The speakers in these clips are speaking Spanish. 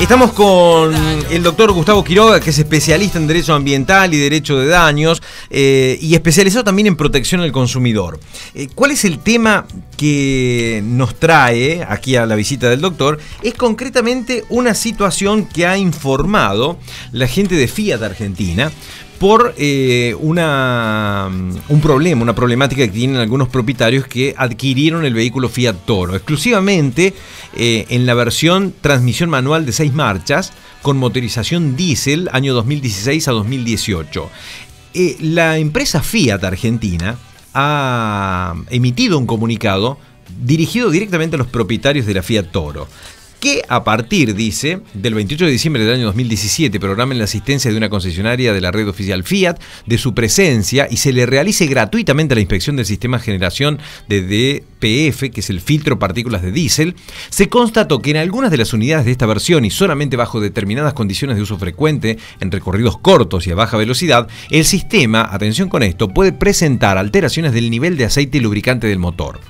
Estamos con el doctor Gustavo Quiroga, que es especialista en derecho ambiental y derecho de daños, eh, y especializado también en protección al consumidor. Eh, ¿Cuál es el tema que nos trae aquí a la visita del doctor? Es concretamente una situación que ha informado la gente de Fiat Argentina, por eh, una, mm, un problema, una problemática que tienen algunos propietarios que adquirieron el vehículo Fiat Toro, exclusivamente eh, en la versión transmisión manual de seis marchas con motorización diésel año 2016 a 2018. Eh, la empresa Fiat Argentina ha emitido un comunicado dirigido directamente a los propietarios de la Fiat Toro que a partir, dice, del 28 de diciembre del año 2017 programen la asistencia de una concesionaria de la red oficial Fiat, de su presencia y se le realice gratuitamente la inspección del sistema de generación de DPF, que es el filtro partículas de diésel, se constató que en algunas de las unidades de esta versión y solamente bajo determinadas condiciones de uso frecuente, en recorridos cortos y a baja velocidad, el sistema, atención con esto, puede presentar alteraciones del nivel de aceite y lubricante del motor.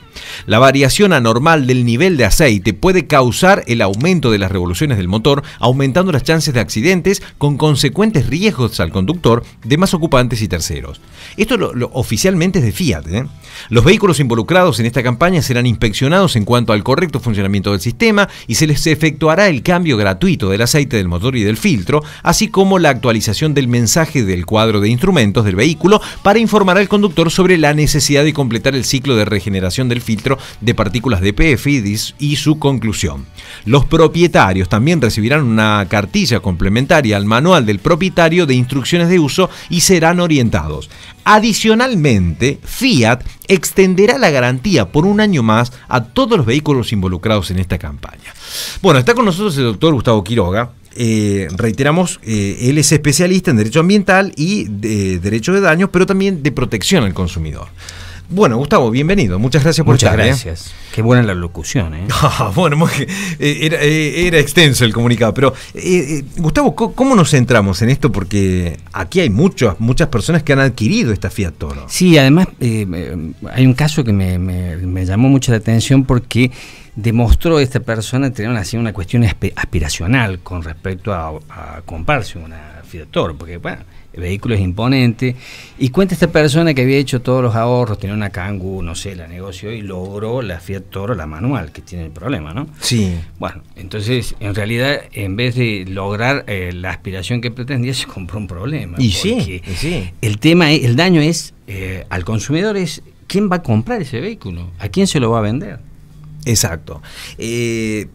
La variación anormal del nivel de aceite puede causar el aumento de las revoluciones del motor, aumentando las chances de accidentes con consecuentes riesgos al conductor, demás ocupantes y terceros. Esto lo, oficialmente es de Fiat. ¿eh? Los vehículos involucrados en esta campaña serán inspeccionados en cuanto al correcto funcionamiento del sistema y se les efectuará el cambio gratuito del aceite del motor y del filtro, así como la actualización del mensaje del cuadro de instrumentos del vehículo para informar al conductor sobre la necesidad de completar el ciclo de regeneración del filtro de partículas de PFI y su conclusión. Los propietarios también recibirán una cartilla complementaria al manual del propietario de instrucciones de uso y serán orientados. Adicionalmente, Fiat extenderá la garantía por un año más a todos los vehículos involucrados en esta campaña. Bueno, está con nosotros el doctor Gustavo Quiroga, eh, reiteramos, eh, él es especialista en derecho ambiental y de, derecho de daños, pero también de protección al consumidor. Bueno, Gustavo, bienvenido. Muchas gracias por Muchas estar. Muchas ¿eh? gracias. Qué buena la locución, ¿eh? Ah, bueno, eh, eh, era, extenso el comunicado. Pero, Gustavo, ¿cómo nos centramos en esto? Porque aquí hay muchas, muchas personas que han adquirido esta Fiat Toro. Sí, además hay un caso que me, me llamó mucho la atención porque demostró esta persona tener una, una cuestión aspiracional con respecto a, comprarse una Fiat Toro, porque bueno, el vehículo es imponente. Y cuenta esta persona que había hecho todos los ahorros, tenía una Kangoo, no sé, la negocio y logró la Fiat Toro, la manual, que tiene el problema, ¿no? Sí. Bueno, entonces, en realidad, en vez de lograr eh, la aspiración que pretendía, se compró un problema. Y sí, El tema, el daño es, eh, al consumidor es, ¿quién va a comprar ese vehículo? ¿A quién se lo va a vender? Exacto. Eh,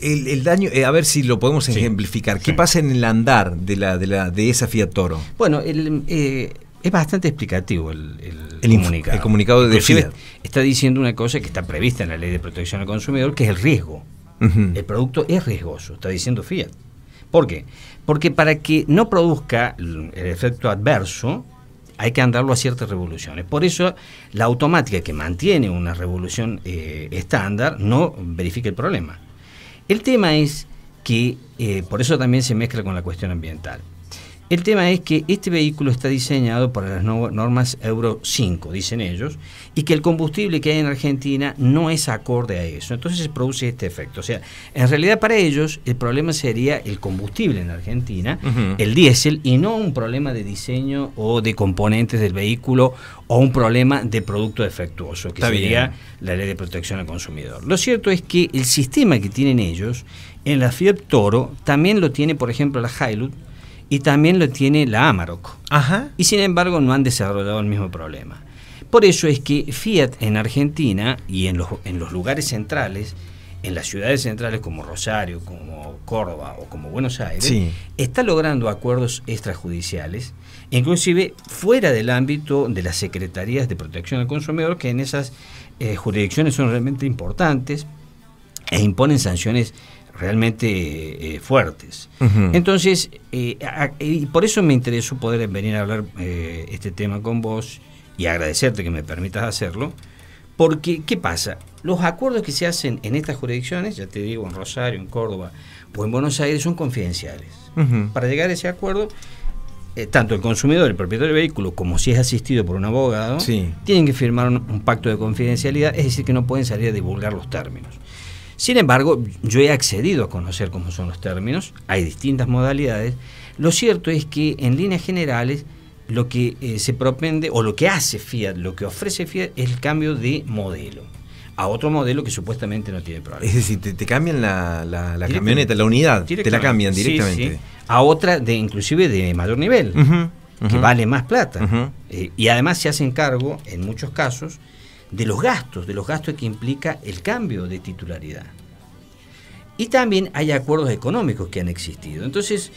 el, daño, eh, a ver si lo podemos ejemplificar. ¿Qué pasa en el andar de la de, la, de esa Fiat Toro? Bueno, eh, es bastante explicativo el, el comunicado. de Fiat. Está diciendo una cosa que está prevista en la Ley de Protección al Consumidor, que es el riesgo. El producto es riesgoso, está diciendo Fiat. ¿Por qué? Porque para que no produzca el efecto adverso, hay que andarlo a ciertas revoluciones. Por eso la automática que mantiene una revolución eh, estándar no verifica el problema. El tema es que, eh, por eso también se mezcla con la cuestión ambiental. El tema es que este vehículo está diseñado para las normas Euro 5, dicen ellos, y que el combustible que hay en Argentina no es acorde a eso. Entonces se produce este efecto. O sea, en realidad para ellos el problema sería el combustible en Argentina, el diésel, y no un problema de diseño o de componentes del vehículo o un problema de producto defectuoso, que sería la ley de protección al consumidor. Lo cierto es que el sistema que tienen ellos en la Fiat Toro también lo tiene, por ejemplo, la Hilux y también lo tiene la Amarok. Ajá. Y sin embargo no han desarrollado el mismo problema. Por eso es que Fiat en Argentina y en los, en los lugares centrales, en las ciudades centrales como Rosario, como Córdoba o como Buenos Aires, está logrando acuerdos extrajudiciales, inclusive fuera del ámbito de las secretarías de protección al consumidor, que en esas eh, jurisdicciones son realmente importantes e imponen sanciones realmente eh, eh, fuertes. Entonces, eh, y por eso me interesó poder venir a hablar eh, este tema con vos y agradecerte que me permitas hacerlo, porque ¿qué pasa? Los acuerdos que se hacen en estas jurisdicciones, ya te digo, en Rosario, en Córdoba o en Buenos Aires, son confidenciales. Para llegar a ese acuerdo, tanto el consumidor, el propietario del vehículo, como si es asistido por un abogado, tienen que firmar un, pacto de confidencialidad, es decir, que no pueden salir a divulgar los términos. Sin embargo, yo he accedido a conocer cómo son los términos, hay distintas modalidades. Lo cierto es que en líneas generales lo que eh, se propende o lo que hace Fiat, lo que ofrece Fiat es el cambio de modelo a otro modelo que supuestamente no tiene problema. Es decir, te, cambian la, camioneta, la unidad, te la cambian directamente. A otra de inclusive de mayor nivel, que vale más plata. Eh, y además se hacen cargo, en muchos casos, de los gastos, de los gastos que implica el cambio de titularidad. Y también hay acuerdos económicos que han existido. Entonces,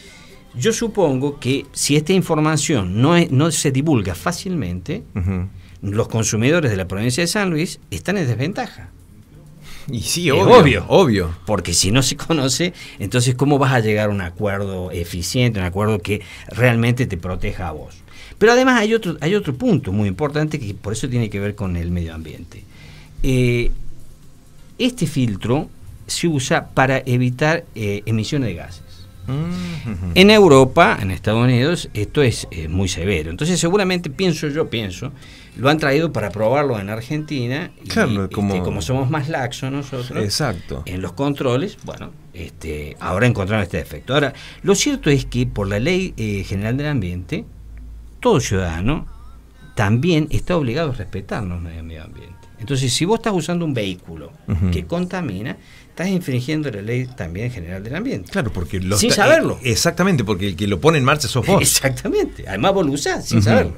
yo supongo que si esta información no, no se divulga fácilmente, los consumidores de la provincia de San Luis están en desventaja. Y sí, obvio, obvio, Porque si no se conoce, entonces ¿cómo vas a llegar a un acuerdo eficiente, un acuerdo que realmente te proteja a vos? Pero además hay otro, hay otro punto muy importante que por eso tiene que ver con el medio ambiente. Eh, este filtro se usa para evitar eh, emisiones de gases. En Europa, en Estados Unidos, esto es, eh, muy severo. Entonces, seguramente pienso yo, pienso, lo han traído para probarlo en Argentina. claro, este, como... somos más laxos nosotros Exacto. en los controles, bueno, este, ahora encontraron este defecto. Ahora, lo cierto es que por la Ley eh, General del Ambiente, todo ciudadano también está obligado a respetarnos medio ambiente. Entonces, si vos estás usando un vehículo que contamina, estás infringiendo la ley también general del ambiente. Claro, porque lo Sin eh, saberlo. Exactamente, porque el que lo pone en marcha sos vos. Exactamente. Además vos lo usás sin saberlo.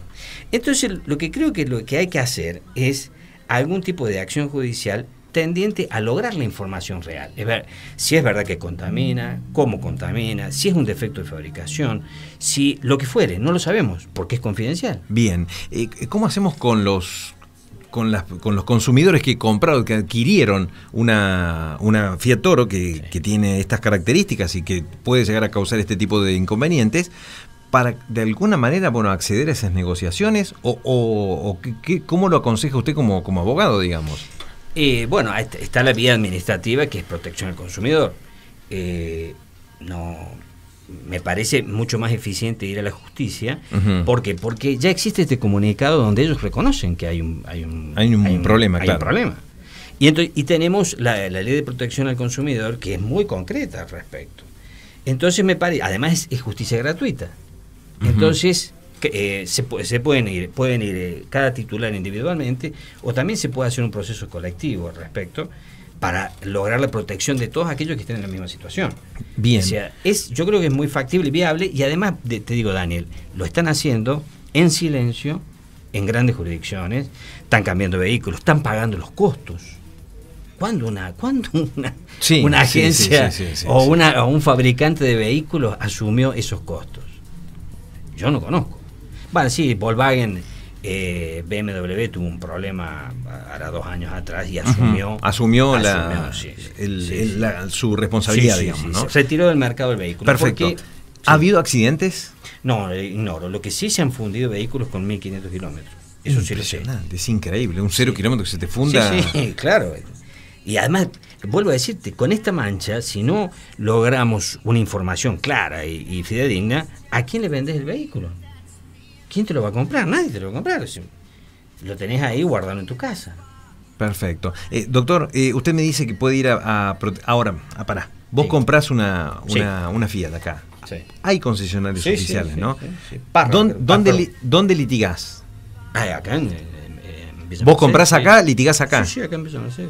Entonces, lo que creo que lo que hay que hacer es algún tipo de acción judicial tendiente a lograr la información real. Es ver si es verdad que contamina, cómo contamina, si es un defecto de fabricación, si lo que fuere, no lo sabemos, porque es confidencial. Bien, eh, ¿cómo hacemos con los con, los consumidores que compraron, que adquirieron una, una Fiat Toro que, tiene estas características y que puede llegar a causar este tipo de inconvenientes, para de alguna manera bueno acceder a esas negociaciones o, cómo lo aconseja usted como, como abogado digamos eh, bueno está la vía administrativa que es protección al consumidor eh, no me parece mucho más eficiente ir a la justicia. porque Porque ya existe este comunicado donde ellos reconocen que hay un, hay un, hay un, problema. Hay un problema. Y, entonces, y tenemos la, ley de protección al consumidor que es muy concreta al respecto. Entonces me parece, además es, justicia gratuita. Entonces eh, se, se, pueden ir, pueden ir eh, cada titular individualmente o también se puede hacer un proceso colectivo al respecto para lograr la protección de todos aquellos que estén en la misma situación. Bien. sea, es, yo creo que es muy factible y viable, y además, te digo, Daniel, lo están haciendo en silencio, en grandes jurisdicciones, están cambiando vehículos, están pagando los costos. ¿Cuándo una, cuando una, agencia o, una, o un fabricante de vehículos asumió esos costos? Yo no conozco. Bueno, sí, Volkswagen eh, BMW tuvo un problema ahora dos años atrás y asumió. Asumió, la, su responsabilidad, ¿no? Se tiró del mercado el vehículo. ¿Ha habido accidentes? No, eh, ignoro. Lo que sí se han fundido vehículos con 1500 kilómetros. Eso sí lo Es increíble. Un cero kilómetro que se te funda. Sí, claro. Y además, vuelvo a decirte, con esta mancha, si no logramos una información clara y fidedigna, ¿a quién le vendes el vehículo? ¿quién te lo va a comprar? Nadie te lo va a comprar. lo tenés ahí guardado en tu casa. Perfecto. Eh, doctor, eh, usted me dice que puede ir a... ahora, a ah, Pará. Vos compras comprás una, una, Fiat acá. Sí. Hay concesionarios oficiales, ¿no? ¿Dónde, ¿dónde, litigás? Ah, acá Vos comprás acá, litigás acá. Sí, acá en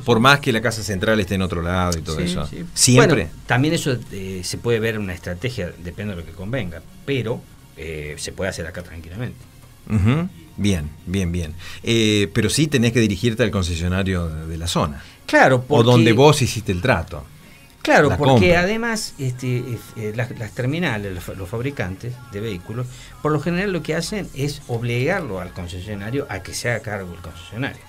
Por más que la casa central esté en otro lado y todo eso. Siempre. también eso eh, se puede ver en una estrategia, depende de lo que convenga. Pero eh, se puede hacer acá tranquilamente. Bien, bien, bien. Eh, pero sí tenés que dirigirte al concesionario de la zona. Claro, porque, O donde vos hiciste el trato. Claro, porque además este, eh, las, terminales, los, los, fabricantes de vehículos, por lo general lo que hacen es obligarlo al concesionario a que se haga cargo el concesionario.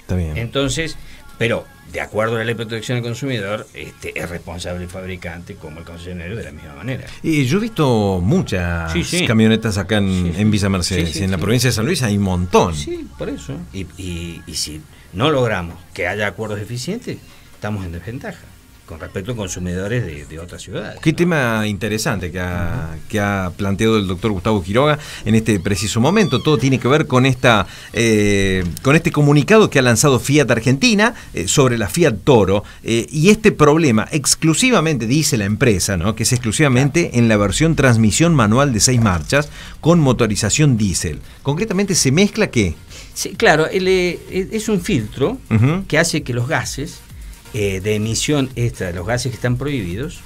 Está bien. Entonces, pero, de acuerdo a la ley de protección al consumidor, este, es responsable el fabricante como el concesionario de la misma manera. Y yo he visto muchas camionetas acá en, Visa en Villa Mercedes. en la provincia de San Luis hay un montón. Sí, por eso. y si no logramos que haya acuerdos eficientes, estamos en desventaja con respecto a consumidores de, otras ciudades. Qué tema interesante que ha, planteado el doctor Gustavo Quiroga en este preciso momento. Todo tiene que ver con esta eh, con este comunicado que ha lanzado Fiat Argentina eh, sobre la Fiat Toro eh, y este problema exclusivamente dice la empresa, ¿no? Que es exclusivamente en la versión transmisión manual de seis marchas con motorización diésel. Concretamente se mezcla qué? Sí, claro, es un filtro que hace que los gases eh, de emisión esta, los gases que están prohibidos,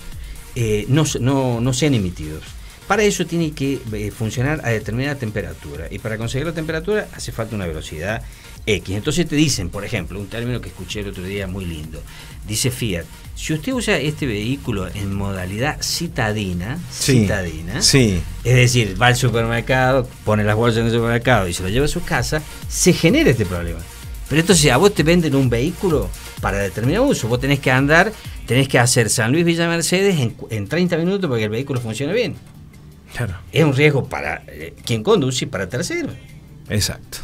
eh, no, no, no, sean emitidos. Para eso tiene que eh, funcionar a determinada temperatura y para conseguir la temperatura hace falta una velocidad X. Entonces te dicen, por ejemplo, un término que escuché el otro día muy lindo, dice Fiat, si usted usa este vehículo en modalidad citadina, citadina, sí. es decir, va al supermercado, pone las bolsas en el supermercado y se lo lleva a su casa, se genera este problema. Pero entonces a vos te venden un vehículo para determinado uso. Vos tenés que andar, tenés que hacer San Luis Villa Mercedes en, en 30 minutos porque el vehículo funcione bien. Claro. Es un riesgo para eh, quien conduce y para tercero. Exacto.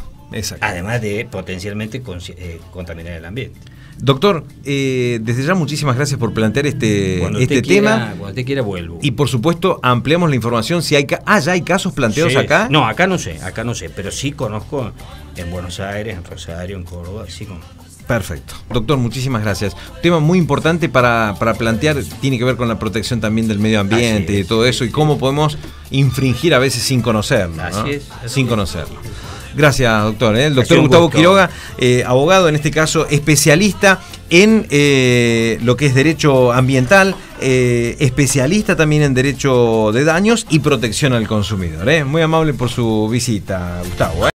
Además de potencialmente eh, contaminar el ambiente. Doctor, eh, desde ya muchísimas gracias por plantear este, este tema. cuando te quiera vuelvo. Y por supuesto ampliamos la información si hay ah ya hay casos planteados acá. No acá no sé, acá no sé, pero sí conozco en Buenos Aires, en Rosario, en Córdoba, Perfecto. Doctor, muchísimas gracias. tema muy importante para, para, plantear, tiene que ver con la protección también del medio ambiente y todo eso, y cómo podemos infringir a veces sin conocerlo. sin conocerlo. Gracias, doctor. ¿eh? El doctor Gustavo Quiroga, eh, abogado, en este caso especialista en eh, lo que es derecho ambiental, especialista también en derecho de daños y protección al consumidor. Muy amable por su visita, Gustavo.